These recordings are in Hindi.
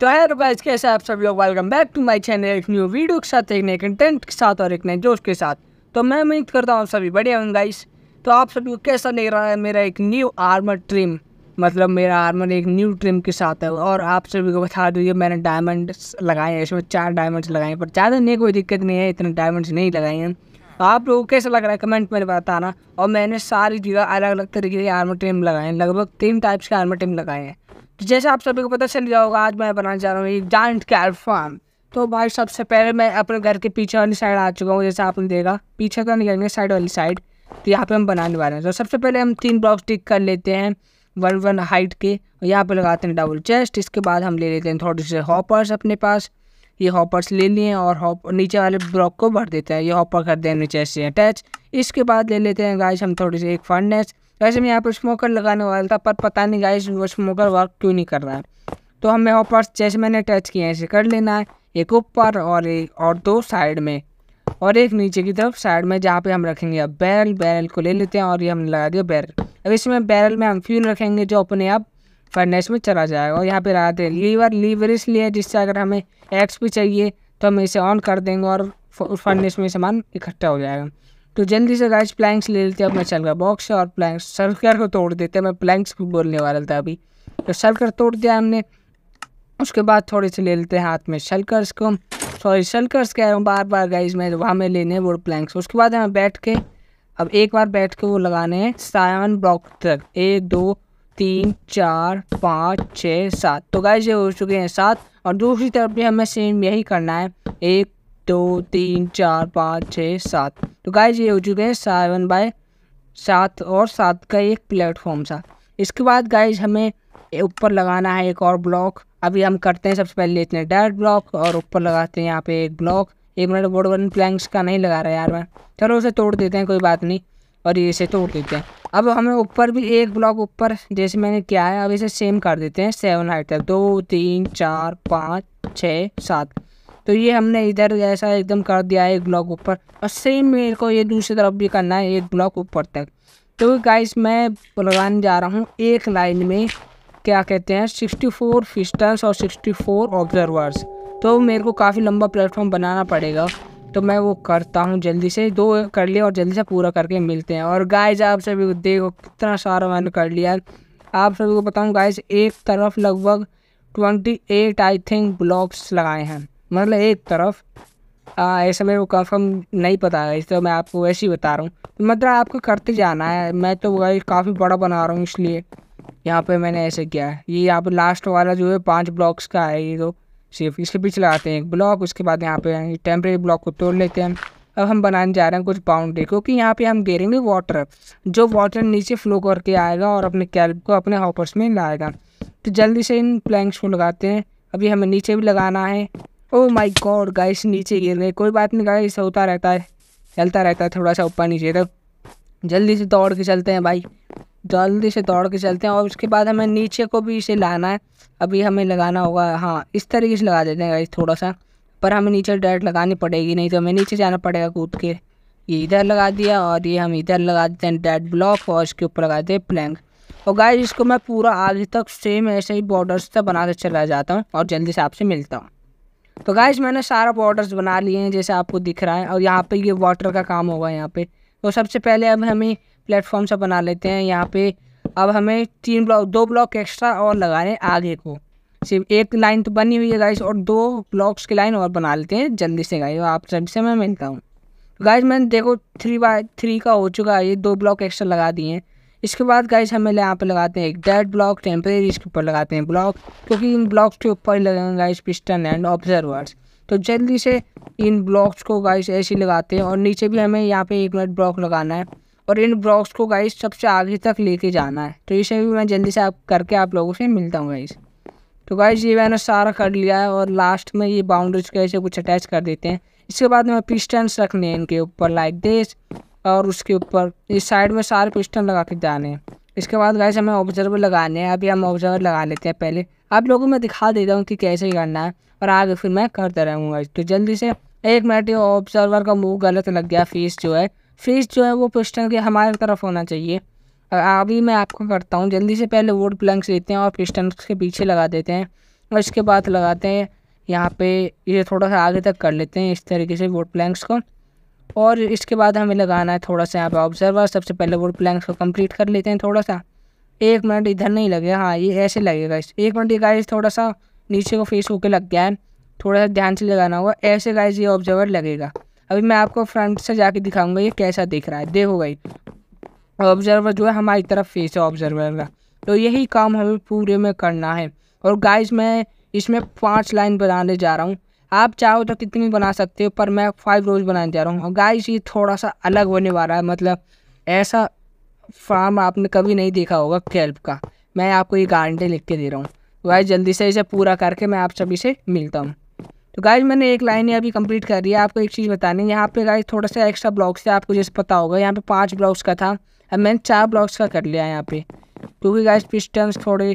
तो है रुपैज कैसे आप सब लोग welcome back to my channel एक न्यू वीडियो के साथ एक नए कंटेंट के साथ और एक नए जोश के साथ तो मैं उम्मीद करता हूँ सभी बढ़िया हूँ गाइस तो आप सभी को कैसा लग रहा है मेरा एक न्यू आर्मर ट्रिम मतलब मेरा आर्मर एक न्यू ट्रिम के साथ है और आप सभी को बता दूँ मैंने डायमंड्स लगाए हैं इसमें चार डायमंड्स लगाए हैं पर ज़्यादा नहीं कोई दिक्कत नहीं है इतने डायमंड्स नहीं लगाए हैं तो आप लोगों को कैसा लग रहा है कमेंट में बताना और मैंने सारी जगह अलग अलग तरीके के आर्मर ट्रिम लगाए हैं लगभग तीन टाइप्स के आर्मर ट्रिम लगाए हैं तो जैसे आप सभी को पता चल गया होगा आज मैं बनाने जा रहा हूँ एक जॉइंट कैट फार्म तो भाई सबसे पहले मैं अपने घर के पीछे वाली साइड आ चुका हूँ जैसे आपने देखा पीछे का तो करेंगे साइड वाली साइड तो यहाँ पे हम बनाने वाले हैं तो सबसे पहले हम तीन ब्लॉक टिक कर लेते हैं वन वन हाइट के और यहाँ पर लगाते हैं डबल चेस्ट इसके बाद हम ले लेते हैं थोड़े से हॉपर्स अपने पास ये हॉपर्स ले लिए और हॉप नीचे वाले ब्लॉक को भर देते हैं ये हॉपर करते हैं नीचे से अटैच इसके बाद ले लेते हैं गाइस हम थोड़ी सी एक फर्नेस गाइस मैं यहाँ पर स्मोकर लगाने वाला था पर पता नहीं गाइस वो स्मोकर वर्क क्यों नहीं कर रहा है तो हमें हॉपर जैसे मैंने टच किया हैं इसे कर लेना है एक ऊपर और एक और दो साइड में और एक नीचे की तरफ साइड में जहाँ पे हम रखेंगे अब बैरल बैरल को ले लेते हैं और ये हमने लगा दिया बैरल अब इसमें बैरल में हम फ्यूल रखेंगे जो अपने आप फर्नेस में चला जाएगा और यहाँ पे लगाते हैं लीवर लीवर इसलिए जिससे अगर हमें एक्स भी चाहिए तो हम इसे ऑन कर देंगे और फर्नेस में सामान इकट्ठा हो जाएगा तो जल्दी से गाइस प्लैंक्स ले लेते हैं अपना चल का बॉक्स और प्लैंक्स सर्कर को तोड़ देते हैं मैं प्लैंक्स भी बोलने वाला था अभी तो सर्कर तोड़ दिया हमने उसके बाद थोड़े से ले लेते हैं हाथ में शल्कर्स को सॉरी शल्कर्स कह रहा हूँ बार बार गाइज मैं वहाँ में लेने वो प्लैंक्स उसके बाद हमें बैठ के अब एक बार बैठ के वो लगाने हैं सावन ब्लॉक तक एक दो तीन चार पाँच छः सात तो गाइज ये हो चुके हैं सात और दूसरी तरफ भी हमें सेम यही करना है एक दो तीन चार पाँच छः सात तो गाइज ये हो चुके हैं सेवन बाय सात और सात का एक प्लेटफॉर्म सा इसके बाद गाइज हमें ऊपर लगाना है एक और ब्लॉक अभी हम करते हैं सबसे पहले इतने डायरेक्ट ब्लॉक और ऊपर लगाते हैं यहाँ पे एक ब्लॉक एक मिनट बोर्ड वन प्लैंक्स का नहीं लगा रहा यार मैं चलो उसे तोड़ देते हैं कोई बात नहीं और ये इसे तोड़ देते हैं अब हमें ऊपर भी एक ब्लॉक ऊपर जैसे मैंने किया है अब इसे सेम कर देते हैं सेवन हाइट तक दो तीन चार पाँच छः सात तो ये हमने इधर ऐसा एकदम कर दिया है एक ब्लॉक ऊपर और सेम मेरे को ये दूसरी तरफ भी करना है एक ब्लॉक ऊपर तक तो गाइस मैं लगाने जा रहा हूँ एक लाइन में क्या कहते हैं 64 फोर फिस्टर्स और 64 फोर ऑब्जर्वर्स तो मेरे को काफ़ी लंबा प्लेटफॉर्म बनाना पड़ेगा तो मैं वो करता हूँ जल्दी से दो कर लिया और जल्दी से पूरा करके मिलते हैं और गाइस आप सभी देखो कितना सारा मैंने कर लिया आप सभी को बताऊँ गाइज एक तरफ लगभग twenty eight I think blocks लगाए हैं मतलब एक तरफ ऐसे ऐसा मेरे को कंफर्म नहीं पता है इसलिए मैं आपको वैसे ही बता रहा हूँ मतलब आपको करते जाना है मैं तो वही काफ़ी बड़ा बना रहा हूँ इसलिए यहाँ पे मैंने ऐसे किया है ये यहाँ पर लास्ट वाला जो है पांच ब्लॉक्स का है ये तो सिर्फ इसके पीछे लगाते हैं एक ब्लॉक उसके बाद यहाँ पे टेम्प्रेरी ब्लॉक को तोड़ लेते हैं अब हम बनाने जा रहे हैं कुछ बाउंड्री क्योंकि यहाँ पे हम गेरेंगे वाटर जो वाटर नीचे फ्लो करके आएगा और अपने कैल्प को अपने हॉपर्स में लाएगा तो जल्दी से इन प्लैंक्स को लगाते हैं अभी हमें नीचे भी लगाना है ओ माय गॉड गाइस नीचे गिर गए कोई बात नहीं गाइस होता रहता है चलता रहता है थोड़ा सा ऊपर नीचे तो जल्दी से दौड़ के चलते हैं भाई जल्दी से दौड़ के चलते हैं और उसके बाद हमें नीचे को भी इसे लाना है अभी हमें लगाना होगा हाँ इस तरीके से लगा देते हैं गाइस थोड़ा सा पर हमें नीचे डायरेक्ट लगानी पड़ेगी नहीं तो हमें नीचे जाना पड़ेगा कूद के ये इधर लगा दिया और ये हम इधर लगा देते हैं डेड ब्लॉक और इसके ऊपर लगा देते हैं प्लैंक और गाइस इसको मैं पूरा आगे तक सेम ऐसे ही बॉर्डर्स तक बनाते चला जाता हूँ और जल्दी से आपसे मिलता हूँ तो गाइज मैंने सारा बॉर्डर्स बना लिए हैं जैसे आपको दिख रहा है और यहाँ पे ये वाटर का काम होगा यहाँ पे तो सबसे पहले अब हमें प्लेटफॉर्म सब बना लेते हैं यहाँ पे अब हमें तीन ब्लॉक दो ब्लॉक एक्स्ट्रा और लगा रहे हैं आगे को सिर्फ एक लाइन तो बनी हुई है गाइज और दो ब्लॉक्स की लाइन और बना लेते हैं जल्दी से गाइज आप सबसे मैं मिलता हूँ गाइज तो मैंने देखो थ्री बाय थ्री का हो चुका है ये दो ब्लॉक एक्स्ट्रा लगा दिए हैं इसके बाद गाइस हमें यहाँ पर लगाते हैं एक डेड ब्लॉक टेम्परेरी इसके ऊपर लगाते हैं ब्लॉक क्योंकि इन ब्लॉक्स के ऊपर ही लगाएंगे गाइस पिस्टन एंड ऑब्जर्वर्स तो जल्दी से इन ब्लॉक्स को गाइस ऐसे लगाते हैं और नीचे भी हमें यहाँ पे एक मिनट ब्लॉक लगाना है और इन ब्लॉक्स को गाइस सबसे आगे तक लेके जाना है तो इसे भी मैं जल्दी से आप करके आप लोगों से मिलता हूँ गाइस तो गाइस ये मैंने सारा कर लिया है और लास्ट में ये बाउंड्रीज को ऐसे कुछ अटैच कर देते हैं इसके बाद हमें पिस्टन्स रखने हैं इनके ऊपर लाइक दिस और उसके ऊपर इस साइड में सारे पिस्टन लगा के जाने हैं इसके बाद वैसे हमें ऑब्जर्वर लगाने हैं अभी हम ऑब्जर्वर लगा लेते हैं पहले आप लोगों को मैं दिखा देता हूँ कि कैसे करना है और आगे फिर मैं करता रहूँगा तो जल्दी से एक मिनट ऑब्जर्वर का मुँह गलत लग गया फेस जो है फेस जो है वो पिस्टन के हमारे तरफ होना चाहिए अभी मैं आपको करता हूँ जल्दी से पहले वोट प्लंक्स लेते हैं और पिस्टन के पीछे लगा देते हैं और इसके बाद लगाते हैं यहाँ पे ये थोड़ा सा आगे तक कर लेते हैं इस तरीके से वोट प्लैंक्स को और इसके बाद हमें लगाना है थोड़ा सा यहाँ पे ऑब्जर्वर सबसे पहले वो प्लैंक्स को कंप्लीट कर लेते हैं थोड़ा सा एक मिनट इधर नहीं लगे हाँ ये ऐसे लगेगा इस एक मिनट ये गाइस थोड़ा सा नीचे को फेस होकर लग गया है थोड़ा सा ध्यान से लगाना होगा ऐसे गाइस ये ऑब्जर्वर लगेगा अभी मैं आपको फ्रंट से जाके दिखाऊंगा ये कैसा दिख रहा है देखो गाइस ऑब्जर्वर जो है हमारी तरफ फेस है ऑब्जर्वर का तो यही काम हमें पूरे में करना है और गाइस मैं इसमें पाँच लाइन बनाने जा रहा हूँ आप चाहो तो कितनी भी बना सकते हो पर मैं फाइव रोज बनाने जा रहा हूँ और गाइस ये थोड़ा सा अलग होने वाला है मतलब ऐसा फार्म आपने कभी नहीं देखा होगा कैल्प का मैं आपको ये गारंटी लिख के दे रहा हूँ तो गाइस जल्दी से इसे पूरा करके मैं आप सभी से मिलता हूँ तो गाइस मैंने एक लाइन अभी कंप्लीट कर रही है आपको एक चीज़ बतानी है यहाँ पर गाइज थोड़ा सा एक्स्ट्रा ब्लॉक्स है आपको जैसे पता होगा यहाँ पर पाँच ब्लॉक्स का था अब मैंने चार ब्लॉक्स का कर लिया यहाँ पर क्योंकि गाइज पिस्टन्स थोड़े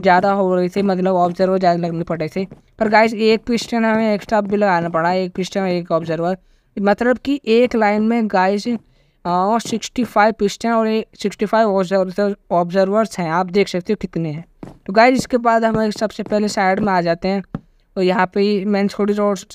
ज़्यादा हो रही थी मतलब ऑब्जर्वर ज़्यादा लगने पड़े थे पर गाइस एक पिस्टन हमें एक्स्ट्रा भी लगाना पड़ा एक पिस्टन एक ऑब्जर्वर मतलब कि एक लाइन में गाइस और सिक्सटी फाइव पिस्टन और सिक्सटी फाइव ऑब्जर्वर्स हैं आप देख सकते हो कितने हैं तो गाइस इसके बाद हम सबसे पहले साइड में आ जाते हैं और तो यहाँ पर ही मैंने थोड़ी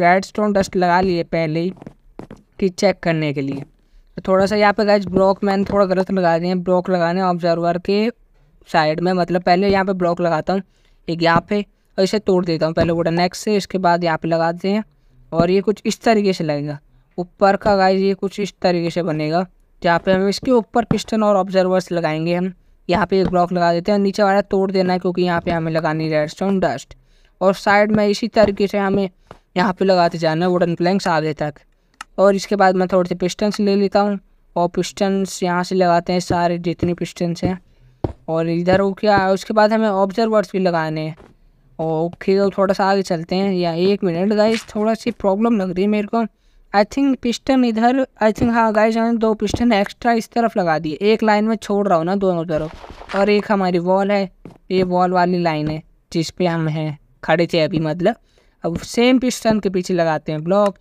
रेड स्टोन डस्ट लगा लिए पहले ही कि चेक करने के लिए तो थोड़ा सा यहाँ पे गाइज ब्लॉक मैंने थोड़ा गलत लगा दिए ब्लॉक लगाने ऑब्जर्वर के साइड में मतलब पहले यहाँ पे ब्लॉक लगाता हूँ एक यहाँ पे और इसे तोड़ देता हूँ पहले वोडन नेक्स्ट से इसके बाद यहाँ पे लगाते हैं और ये कुछ इस तरीके से लगेगा ऊपर का गाइज ये कुछ इस तरीके से बनेगा जहाँ पे हम इसके ऊपर पिस्टन और ऑब्जर्वर्स लगाएंगे हम यहाँ पे एक ब्लॉक लगा देते हैं और नीचे वाला तोड़ देना है क्योंकि यहाँ पे हमें लगानी रेडस्टोन डस्ट और साइड में इसी तरीके से हमें यहाँ पे लगाते जाना है वुडन प्लैंक्स आधे तक और इसके बाद मैं थोड़े से पिस्टन्स ले लेता हूँ और पिस्टन्स यहाँ से लगाते हैं सारे जितने पिस्टन्स हैं और इधर वो क्या उसके बाद हमें ऑब्जर्वर्स भी लगाने हैं ओके तो थोड़ा सा आगे चलते हैं या एक मिनट गाइज थोड़ा सी प्रॉब्लम लग रही है मेरे को आई थिंक पिस्टन इधर आई थिंक हाँ गाइज हमने दो पिस्टन एक्स्ट्रा इस तरफ लगा दिए एक लाइन में छोड़ रहा हूँ ना दोनों तरफ और एक हमारी वॉल है ये वॉल वाली लाइन है जिस हम हैं खड़े थे अभी मतलब अब सेम पिस्टन के पीछे लगाते हैं ब्लॉक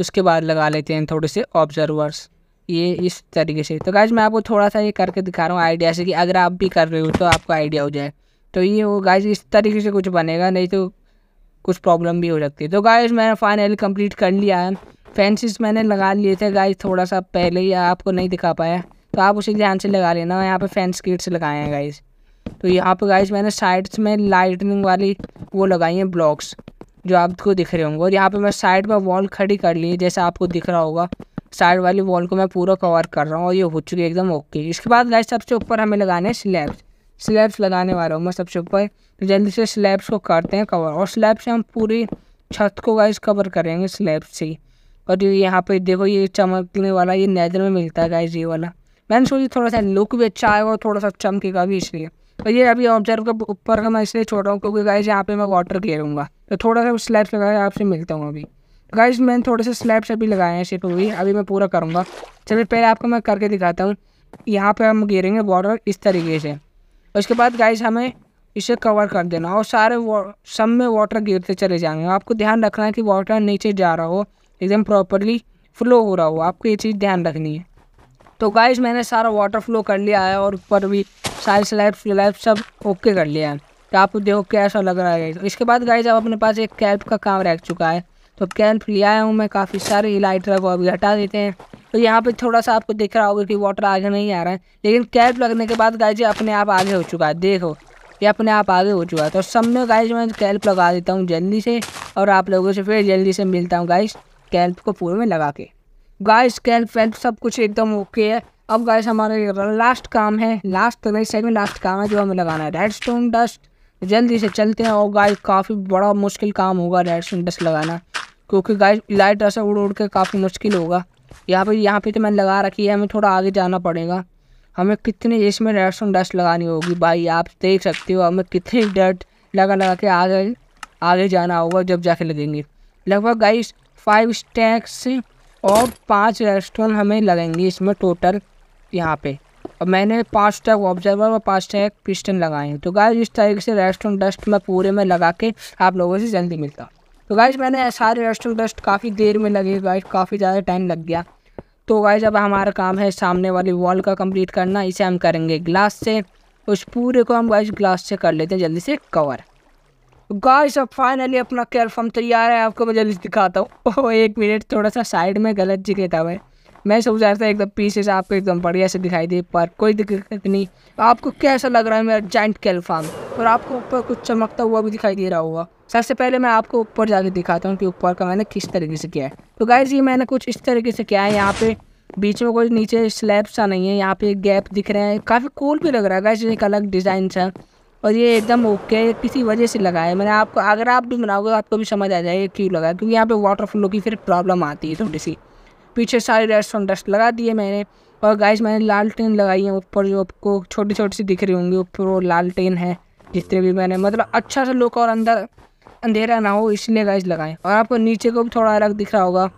उसके बाद लगा लेते हैं थोड़े से ऑब्जर्वर्स ये इस तरीके से तो गाइज मैं आपको थोड़ा सा ये करके दिखा रहा हूँ आइडिया से कि अगर आप भी कर रहे हो तो आपको आइडिया हो जाए तो ये वो गाइज इस तरीके से कुछ बनेगा नहीं तो कुछ प्रॉब्लम भी हो सकती है तो गाइज मैंने फाइनली कंप्लीट कर लिया है फैंसिस मैंने लगा लिए थे गाइज थोड़ा सा पहले ही आपको नहीं दिखा पाया तो आप उसी ध्यान से लगा लेना यहाँ पर फैंस किट्स लगाए हैं गाइज तो यहाँ पर गाइज मैंने साइड्स में लाइटनिंग वाली वो लगाई हैं ब्लॉक्स जो आपको दिख रहे होंगे और यहाँ पर मैं साइड पर वॉल खड़ी कर ली जैसे आपको दिख रहा होगा साइड वाली वॉल को मैं पूरा कवर कर रहा हूँ और ये हो चुकी है एकदम ओके इसके बाद लाइट सबसे ऊपर हमें लगाने हैं स्लैब्स स्लैब्स लगाने वाला हूँ मैं सबसे ऊपर जल्दी से स्लैब्स को करते हैं कवर और स्लैब से हम पूरी छत को गाइस कवर करेंगे स्लैब से और ये यहाँ पर देखो ये चमकने वाला ये नैदर में मिलता है गाइस ये वाला मैंने सोची थोड़ा सा लुक भी अच्छा आएगा और थोड़ा सा चमकेगा भी इसलिए और ये अभी ऑब्जर्व का ऊपर का मैं इसलिए छोड़ रहा हूँ क्योंकि गाइस यहाँ पर मैं वाटर ले लूँगा तो थोड़ा सा स्लैब्स लगा आपसे मिलता हूँ अभी गाइज मैंने थोड़े से स्लैप शेप भी लगाए हैं शेप भी अभी मैं पूरा करूँगा चलिए पहले आपको मैं करके दिखाता हूँ यहाँ पे हम घेरेंगे बॉर्डर इस तरीके से उसके बाद गाइज हमें इसे कवर कर देना और सारे सब में वाटर गिरते चले जाएंगे आपको ध्यान रखना है कि वाटर नीचे जा रहा हो एकदम प्रॉपरली फ्लो हो रहा हो आपको ये चीज़ ध्यान रखनी है तो गाइज मैंने सारा वाटर फ्लो कर लिया है और ऊपर भी सारे स्लैब स्लैब सब ओके कर लिया है तो आप देखो कैसा लग रहा है इसके बाद गाइज अब अपने पास एक कैल्प का काम रह चुका है तो कैंप ले आया हूँ मैं काफ़ी सारे लाइटर वो अभी हटा देते हैं तो यहाँ पे थोड़ा सा आपको दिख रहा होगा कि वाटर आगे नहीं आ रहा है लेकिन कैंप लगने के बाद गाय अपने आप आगे हो चुका है देखो ये अपने आप आगे हो चुका है तो सब में जी मैं कैल्प लगा देता हूँ जल्दी से और आप लोगों से फिर जल्दी से मिलता हूँ गाइस कैल्प को पूरे में लगा के गाइस कैल्प वैल्प सब कुछ एकदम ओके है अब गाइस हमारे लास्ट काम है लास्ट राइट साइड में लास्ट काम है जो हमें लगाना है रेड स्टोन डस्ट जल्दी से चलते हैं और गाइस काफ़ी बड़ा मुश्किल काम होगा रेड स्टोन डस्ट लगाना क्योंकि गाइस लाइट ऐसे उड़ उड़ के काफ़ी मुश्किल होगा यहाँ पे यहाँ पे तो मैंने लगा रखी है हमें थोड़ा आगे जाना पड़ेगा हमें कितने इसमें रेड्स ऑन डस्ट लगानी होगी भाई आप देख सकते हो हमें कितने डट लगा लगा के आगे आगे जाना होगा जब जाके लगेंगे लगभग गाइस फाइव स्टैक्स और पाँच रेस्टोन हमें लगेंगे इसमें टोटल यहाँ पर और मैंने पाँच स्टैक ऑब्जर्वर और पाँच स्टैक पिस्टन लगाए हैं तो गाइस इस तरीके से रेस्टोन डस्ट मैं पूरे में लगा के आप लोगों से जल्दी मिलता तो गाइज मैंने सारे रस्ट डस्ट काफ़ी देर में लगे गाइज काफ़ी ज़्यादा टाइम लग गया तो गाइज अब हमारा काम है सामने वाली वॉल का कंप्लीट करना इसे हम करेंगे ग्लास से उस पूरे को हम गाइज ग्लास से कर लेते हैं जल्दी से कवर गाइज अब फाइनली अपना केयर फॉर्म तैयार है आपको मैं जल्दी दिखाता हूँ एक मिनट थोड़ा सा साइड में गलत जगह था भाई मैं सोच रहा था एकदम पीसेस आपको एकदम बढ़िया से दिखाई दे पर कोई दिक्कत नहीं आपको कैसा लग रहा है मेरा जॉइंट कैल और आपको ऊपर कुछ चमकता हुआ भी दिखाई दे रहा होगा सबसे पहले मैं आपको ऊपर जाके दिखाता हूँ कि ऊपर का मैंने किस तरीके से किया है तो गाइज ये मैंने कुछ इस तरीके से किया है यहाँ पे बीच में कोई नीचे स्लैब सा नहीं है यहाँ पे गैप दिख रहे हैं काफ़ी कूल भी लग रहा है गाइज एक अलग डिज़ाइन सा और ये एकदम ओके किसी वजह से लगा है मैंने आपको अगर आप भी बनाओगे तो आपको भी समझ आ जाएगा क्यों लगा क्योंकि यहाँ पे वाटर फ्लो की फिर प्रॉब्लम आती है थोड़ी सी पीछे सारे रेस्टोरेंट डस्ट लगा दिए मैंने और गाइज मैंने लालटेन लगाई है ऊपर जो आपको छोटी छोटी सी दिख रही होंगी ऊपर वो लालटेन है जितने भी मैंने मतलब अच्छा सा लुक और अंदर अंधेरा ना हो इसलिए गाइज लगाएं और आपको नीचे को भी थोड़ा अलग दिख रहा होगा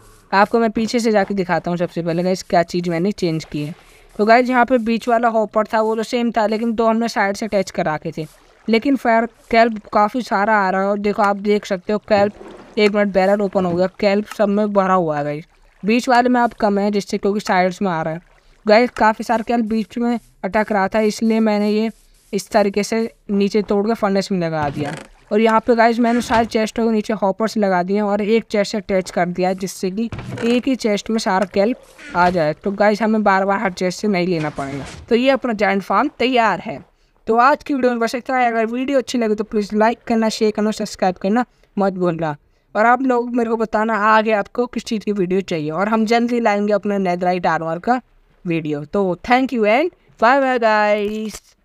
आपको मैं पीछे से जाके दिखाता हूँ सबसे पहले गाइज क्या चीज़ मैंने चेंज की है तो गाइज यहाँ पर बीच वाला हॉपर था वो तो सेम था लेकिन दो हमने साइड से अटैच करा के थे लेकिन फैर कैल्प काफ़ी सारा आ रहा है और देखो आप देख सकते हो कैल्प एक मिनट बैरल ओपन हो गया कैल्प सब में भरा हुआ है गाइज बीच वाले में आप कम है जिससे क्योंकि साइड्स में आ रहा है गाय काफ़ी सारे कैल बीच में अटक रहा था इसलिए मैंने ये इस तरीके से नीचे तोड़ के फर्नेस में लगा दिया और यहाँ पे गाइज मैंने सारे चेस्टों के नीचे हॉपर्स लगा दिए और एक चेस्ट से अटैच कर दिया जिससे कि एक ही चेस्ट में सारा कैल्प आ जाए तो गाइज हमें बार बार हर चेस्ट से नहीं लेना पड़ेगा तो ये अपना जॉइंट फार्म तैयार है तो आज की वीडियो में बस इतना है अगर वीडियो अच्छी लगे तो प्लीज़ लाइक करना शेयर करना सब्सक्राइब करना मत भूलना और आप लोग मेरे को बताना आगे आपको किस चीज़ की वीडियो चाहिए और हम जल्दी लाएंगे अपने नेदराइट आरवार का वीडियो तो thank you and bye bye guys